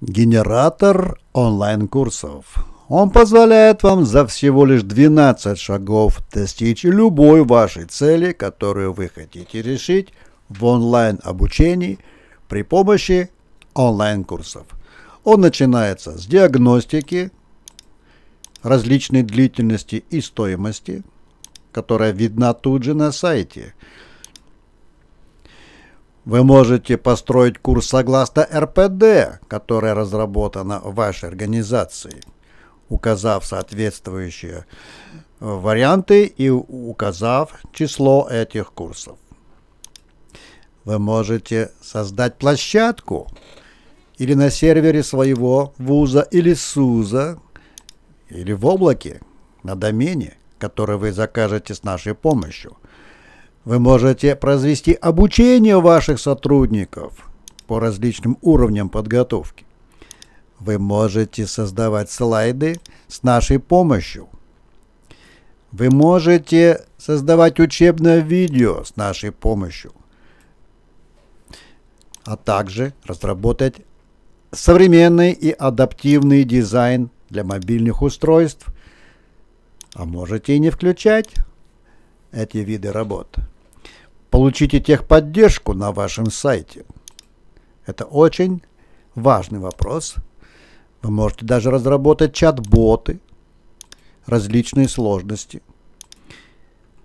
Генератор онлайн-курсов. Он позволяет вам за всего лишь 12 шагов достичь любой вашей цели, которую вы хотите решить в онлайн-обучении при помощи онлайн-курсов. Он начинается с диагностики различной длительности и стоимости, которая видна тут же на сайте – вы можете построить курс согласно РПД, которая разработана вашей организацией, указав соответствующие э, варианты и указав число этих курсов. Вы можете создать площадку или на сервере своего вуза или СУЗа, или в облаке, на домене, который вы закажете с нашей помощью – вы можете произвести обучение ваших сотрудников по различным уровням подготовки. Вы можете создавать слайды с нашей помощью. Вы можете создавать учебное видео с нашей помощью, а также разработать современный и адаптивный дизайн для мобильных устройств, а можете и не включать эти виды работы. Получите техподдержку на вашем сайте. Это очень важный вопрос. Вы можете даже разработать чат-боты, различные сложности.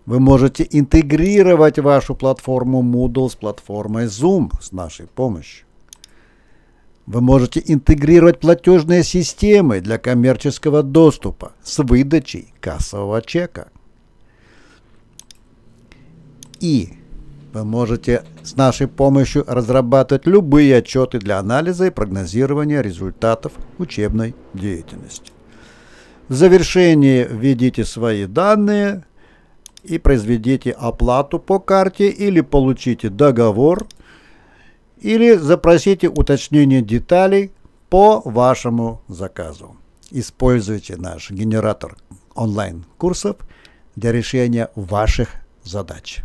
Вы можете интегрировать вашу платформу Moodle с платформой Zoom с нашей помощью. Вы можете интегрировать платежные системы для коммерческого доступа с выдачей кассового чека. И вы можете с нашей помощью разрабатывать любые отчеты для анализа и прогнозирования результатов учебной деятельности. В завершении введите свои данные и произведите оплату по карте или получите договор, или запросите уточнение деталей по вашему заказу. Используйте наш генератор онлайн-курсов для решения ваших задач.